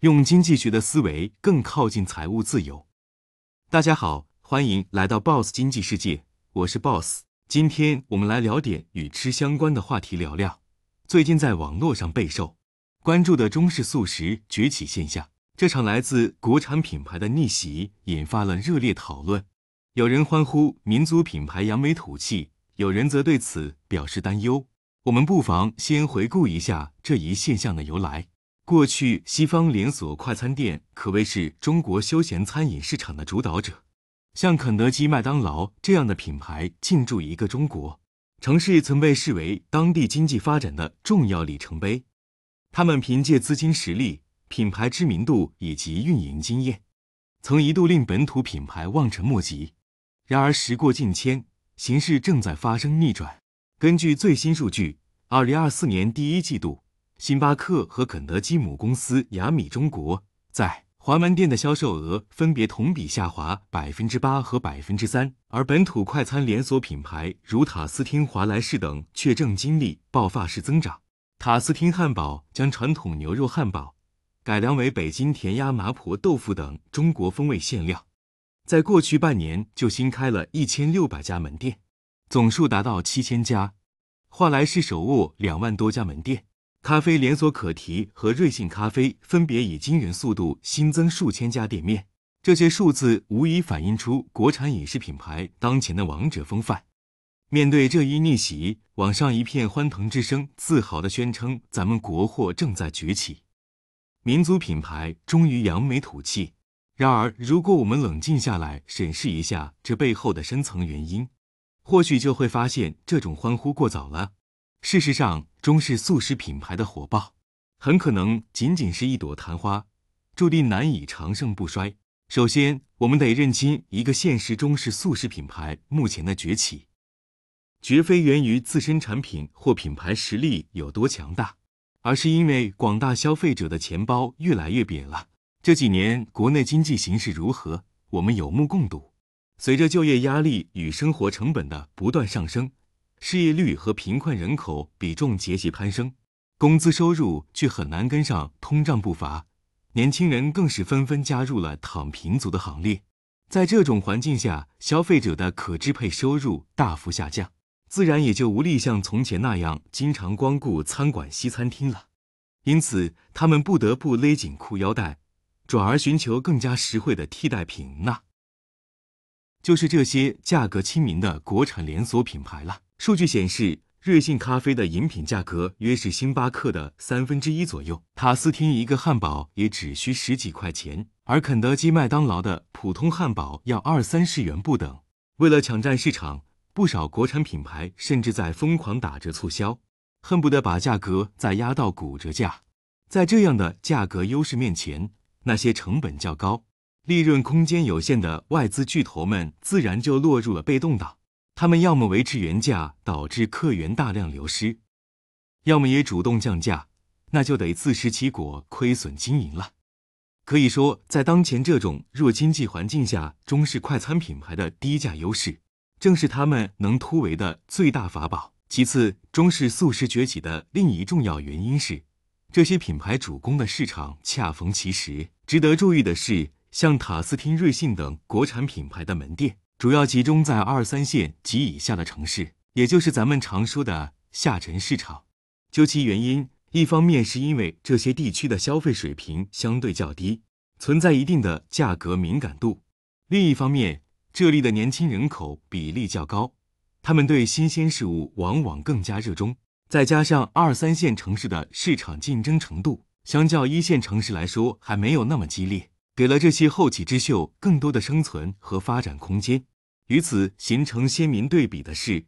用经济学的思维更靠近财务自由。大家好，欢迎来到 Boss 经济世界，我是 Boss。今天我们来聊点与吃相关的话题，聊聊最近在网络上备受关注的中式素食崛起现象。这场来自国产品牌的逆袭引发了热烈讨论，有人欢呼民族品牌扬眉吐气，有人则对此表示担忧。我们不妨先回顾一下这一现象的由来。过去，西方连锁快餐店可谓是中国休闲餐饮市场的主导者。像肯德基、麦当劳这样的品牌进驻一个中国城市，曾被视为当地经济发展的重要里程碑。他们凭借资金实力、品牌知名度以及运营经验，曾一度令本土品牌望尘莫及。然而，时过境迁，形势正在发生逆转。根据最新数据，二零二四年第一季度。星巴克和肯德基母公司雅米中国在华门店的销售额分别同比下滑百分之八和百分之三，而本土快餐连锁品牌如塔斯汀、华莱士等却正经历爆发式增长。塔斯汀汉堡将传统牛肉汉堡改良为北京甜鸭、麻婆豆腐等中国风味馅料，在过去半年就新开了一千六百家门店，总数达到七千家；华莱士手握两万多家门店。咖啡连锁可提和瑞幸咖啡分别以惊人速度新增数千家店面，这些数字无疑反映出国产饮食品牌当前的王者风范。面对这一逆袭，网上一片欢腾之声，自豪地宣称：“咱们国货正在崛起，民族品牌终于扬眉吐气。”然而，如果我们冷静下来审视一下这背后的深层原因，或许就会发现这种欢呼过早了。事实上，中式素食品牌的火爆，很可能仅仅是一朵昙花，注定难以长盛不衰。首先，我们得认清一个现实：中式素食品牌目前的崛起，绝非源于自身产品或品牌实力有多强大，而是因为广大消费者的钱包越来越瘪了。这几年国内经济形势如何，我们有目共睹。随着就业压力与生活成本的不断上升。失业率和贫困人口比重节节攀升，工资收入却很难跟上通胀步伐，年轻人更是纷纷加入了“躺平族”的行列。在这种环境下，消费者的可支配收入大幅下降，自然也就无力像从前那样经常光顾餐馆、西餐厅了。因此，他们不得不勒紧裤腰带，转而寻求更加实惠的替代品那，就是这些价格亲民的国产连锁品牌了。数据显示，瑞幸咖啡的饮品价格约是星巴克的三分之一左右。塔斯汀一个汉堡也只需十几块钱，而肯德基、麦当劳的普通汉堡要二三十元不等。为了抢占市场，不少国产品牌甚至在疯狂打折促销，恨不得把价格再压到骨折价。在这样的价格优势面前，那些成本较高、利润空间有限的外资巨头们自然就落入了被动党。他们要么维持原价，导致客源大量流失；要么也主动降价，那就得自食其果，亏损经营了。可以说，在当前这种弱经济环境下，中式快餐品牌的低价优势，正是他们能突围的最大法宝。其次，中式素食崛起的另一重要原因，是这些品牌主攻的市场恰逢其时。值得注意的是，像塔斯汀、瑞幸等国产品牌的门店。主要集中在二三线及以下的城市，也就是咱们常说的下沉市场。究其原因，一方面是因为这些地区的消费水平相对较低，存在一定的价格敏感度；另一方面，这里的年轻人口比例较高，他们对新鲜事物往往更加热衷。再加上二三线城市的市场竞争程度，相较一线城市来说还没有那么激烈，给了这些后起之秀更多的生存和发展空间。与此形成鲜明对比的是，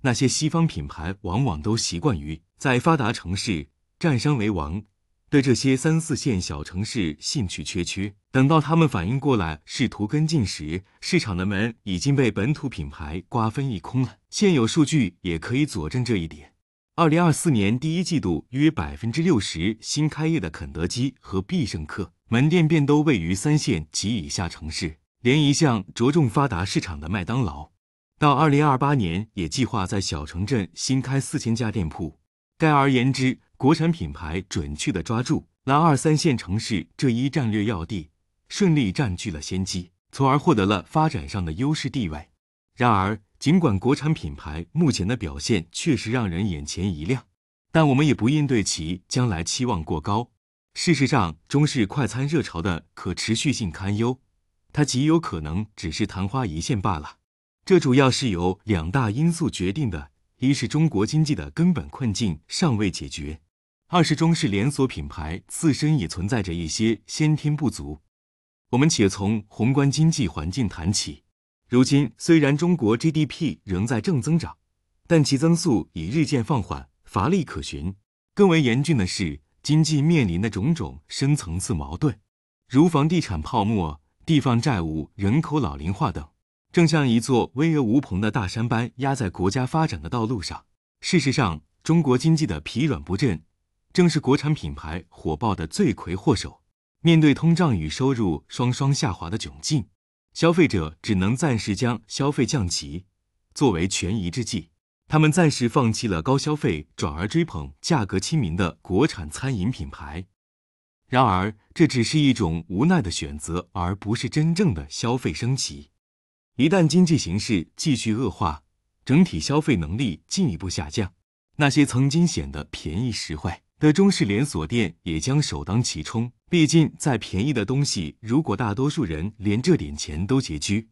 那些西方品牌往往都习惯于在发达城市占山为王，对这些三四线小城市兴趣缺缺。等到他们反应过来试图跟进时，市场的门已经被本土品牌瓜分一空了。现有数据也可以佐证这一点：二零二四年第一季度，约百分之六十新开业的肯德基和必胜客门店便都位于三线及以下城市。连一向着重发达市场的麦当劳，到二零二八年也计划在小城镇新开四千家店铺。概而言之，国产品牌准确的抓住了二三线城市这一战略要地，顺利占据了先机，从而获得了发展上的优势地位。然而，尽管国产品牌目前的表现确实让人眼前一亮，但我们也不应对其将来期望过高。事实上，中式快餐热潮的可持续性堪忧。它极有可能只是昙花一现罢了。这主要是由两大因素决定的：一是中国经济的根本困境尚未解决；二是中式连锁品牌自身也存在着一些先天不足。我们且从宏观经济环境谈起。如今虽然中国 GDP 仍在正增长，但其增速已日渐放缓，乏力可循。更为严峻的是，经济面临的种种深层次矛盾，如房地产泡沫。地方债务、人口老龄化等，正像一座巍峨无朋的大山般压在国家发展的道路上。事实上，中国经济的疲软不振，正是国产品牌火爆的罪魁祸首。面对通胀与收入双双下滑的窘境，消费者只能暂时将消费降级作为权宜之计。他们暂时放弃了高消费，转而追捧价格亲民的国产餐饮品牌。然而，这只是一种无奈的选择，而不是真正的消费升级。一旦经济形势继续恶化，整体消费能力进一步下降，那些曾经显得便宜实惠的中式连锁店也将首当其冲。毕竟，再便宜的东西，如果大多数人连这点钱都拮据，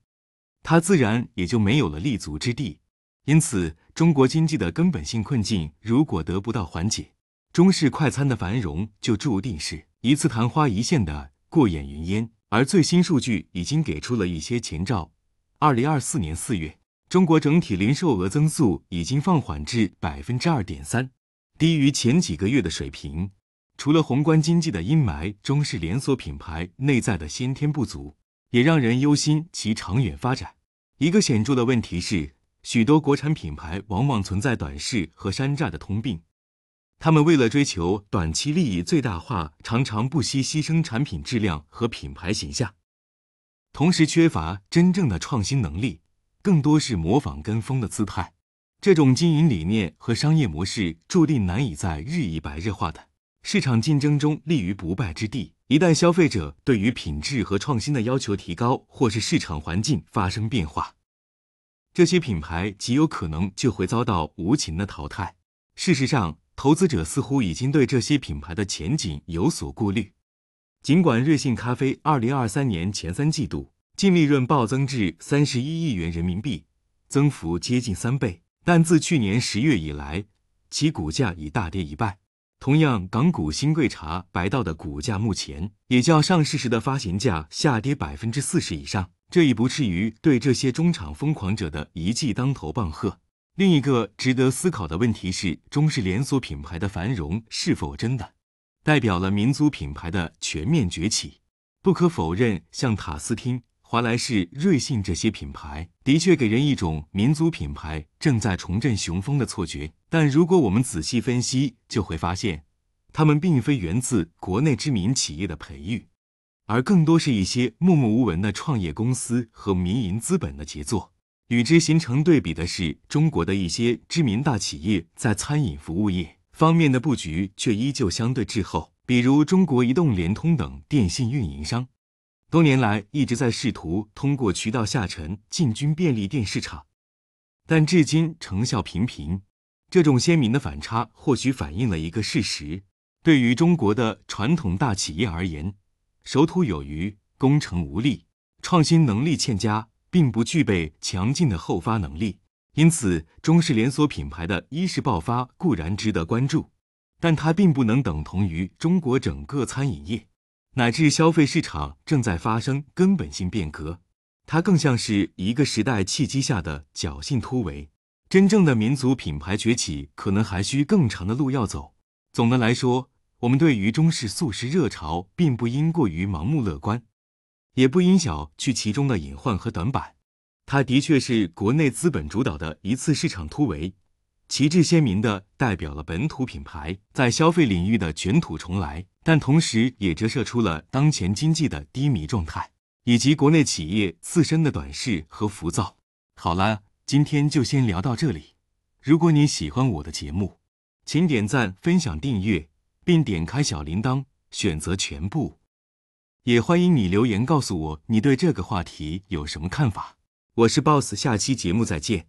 它自然也就没有了立足之地。因此，中国经济的根本性困境如果得不到缓解，中式快餐的繁荣就注定是。一次昙花一现的过眼云烟，而最新数据已经给出了一些前兆。二零二四年四月，中国整体零售额增速已经放缓至百分之二点三，低于前几个月的水平。除了宏观经济的阴霾，中式连锁品牌内在的先天不足，也让人忧心其长远发展。一个显著的问题是，许多国产品牌往往存在短视和山寨的通病。他们为了追求短期利益最大化，常常不惜牺牲产品质量和品牌形象，同时缺乏真正的创新能力，更多是模仿跟风的姿态。这种经营理念和商业模式注定难以在日益白热化的市场竞争中立于不败之地。一旦消费者对于品质和创新的要求提高，或是市场环境发生变化，这些品牌极有可能就会遭到无情的淘汰。事实上，投资者似乎已经对这些品牌的前景有所顾虑。尽管瑞幸咖啡二零二三年前三季度净利润暴增至三十一亿元人民币，增幅接近三倍，但自去年十月以来，其股价已大跌一半。同样，港股新贵茶白道的股价目前也较上市时的发行价下跌百分之四十以上，这已不至于对这些中场疯狂者的一记当头棒喝。另一个值得思考的问题是，中式连锁品牌的繁荣是否真的代表了民族品牌的全面崛起？不可否认，像塔斯汀、华莱士、瑞幸这些品牌，的确给人一种民族品牌正在重振雄风的错觉。但如果我们仔细分析，就会发现，他们并非源自国内知名企业的培育，而更多是一些默默无闻的创业公司和民营资本的杰作。与之形成对比的是，中国的一些知名大企业在餐饮服务业方面的布局却依旧相对滞后。比如中国移动、联通等电信运营商，多年来一直在试图通过渠道下沉进军便利店市场，但至今成效平平。这种鲜明的反差，或许反映了一个事实：对于中国的传统大企业而言，守土有余，攻城无力，创新能力欠佳。并不具备强劲的后发能力，因此中式连锁品牌的一时爆发固然值得关注，但它并不能等同于中国整个餐饮业乃至消费市场正在发生根本性变革。它更像是一个时代契机下的侥幸突围。真正的民族品牌崛起，可能还需更长的路要走。总的来说，我们对于中式素食热潮，并不应过于盲目乐观。也不因小去其中的隐患和短板。它的确是国内资本主导的一次市场突围，旗帜鲜明的代表了本土品牌在消费领域的卷土重来，但同时也折射出了当前经济的低迷状态以及国内企业自身的短视和浮躁。好了，今天就先聊到这里。如果你喜欢我的节目，请点赞、分享、订阅，并点开小铃铛，选择全部。也欢迎你留言告诉我你对这个话题有什么看法。我是 BOSS，下期节目再见。